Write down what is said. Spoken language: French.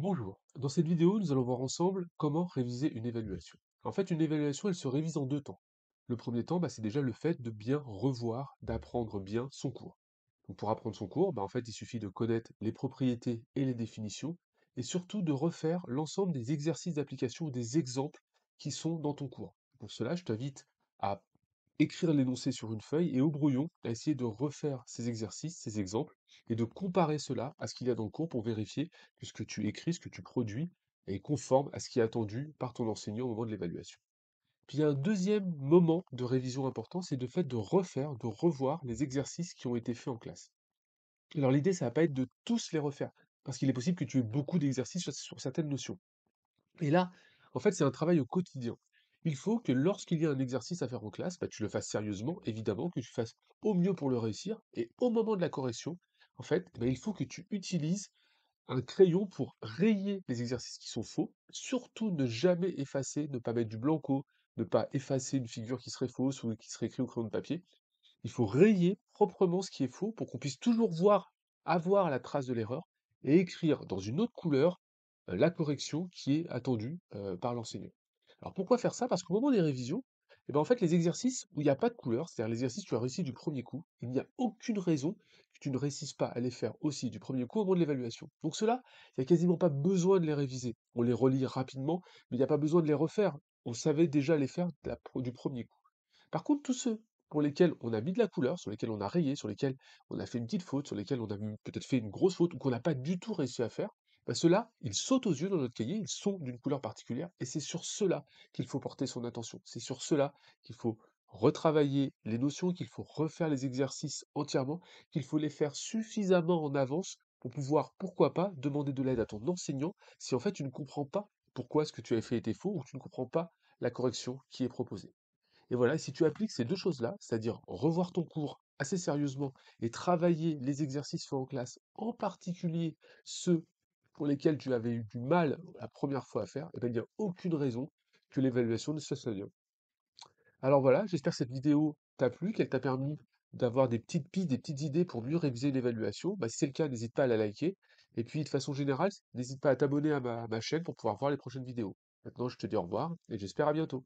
Bonjour, dans cette vidéo, nous allons voir ensemble comment réviser une évaluation. En fait, une évaluation, elle se révise en deux temps. Le premier temps, bah, c'est déjà le fait de bien revoir, d'apprendre bien son cours. Donc pour apprendre son cours, bah, en fait, il suffit de connaître les propriétés et les définitions, et surtout de refaire l'ensemble des exercices d'application ou des exemples qui sont dans ton cours. Pour cela, je t'invite à écrire l'énoncé sur une feuille et au brouillon, à essayer de refaire ces exercices, ces exemples, et de comparer cela à ce qu'il y a dans le cours pour vérifier que ce que tu écris, ce que tu produis, est conforme à ce qui est attendu par ton enseignant au moment de l'évaluation. Puis il y a un deuxième moment de révision important, c'est de fait de refaire, de revoir les exercices qui ont été faits en classe. Alors l'idée, ça va pas être de tous les refaire, parce qu'il est possible que tu aies beaucoup d'exercices sur certaines notions. Et là, en fait, c'est un travail au quotidien. Il faut que lorsqu'il y a un exercice à faire en classe, bah, tu le fasses sérieusement, évidemment, que tu fasses au mieux pour le réussir, et au moment de la correction, en fait, bah, il faut que tu utilises un crayon pour rayer les exercices qui sont faux, surtout ne jamais effacer, ne pas mettre du blanco, ne pas effacer une figure qui serait fausse ou qui serait écrite au crayon de papier. Il faut rayer proprement ce qui est faux pour qu'on puisse toujours voir, avoir la trace de l'erreur et écrire dans une autre couleur euh, la correction qui est attendue euh, par l'enseignant. Alors pourquoi faire ça Parce qu'au moment des révisions, eh ben, en fait, les exercices où il n'y a pas de couleur, c'est-à-dire les exercices que tu as réussi du premier coup, il n'y a aucune raison que tu ne réussisses pas à les faire aussi du premier coup au moment de l'évaluation. Donc cela, il n'y a quasiment pas besoin de les réviser. On les relit rapidement, mais il n'y a pas besoin de les refaire. On savait déjà les faire du premier coup. Par contre, tous ceux pour lesquels on a mis de la couleur, sur lesquels on a rayé, sur lesquels on a fait une petite faute, sur lesquels on a peut-être fait une grosse faute ou qu'on n'a pas du tout réussi à faire, cela, bah, ceux-là, ils sautent aux yeux dans notre cahier, ils sont d'une couleur particulière, et c'est sur cela qu'il faut porter son attention. C'est sur cela qu'il faut retravailler les notions, qu'il faut refaire les exercices entièrement, qu'il faut les faire suffisamment en avance pour pouvoir, pourquoi pas, demander de l'aide à ton enseignant si en fait tu ne comprends pas pourquoi ce que tu as fait était faux ou tu ne comprends pas la correction qui est proposée. Et voilà, si tu appliques ces deux choses-là, c'est-à-dire revoir ton cours assez sérieusement et travailler les exercices faits en classe, en particulier ceux pour lesquels tu avais eu du mal la première fois à faire, et eh bien, il n'y a aucune raison que l'évaluation ne soit fasse Alors voilà, j'espère que cette vidéo t'a plu, qu'elle t'a permis d'avoir des petites pistes, des petites idées pour mieux réviser l'évaluation. Bah, si c'est le cas, n'hésite pas à la liker. Et puis, de façon générale, n'hésite pas à t'abonner à ma chaîne pour pouvoir voir les prochaines vidéos. Maintenant, je te dis au revoir et j'espère à bientôt.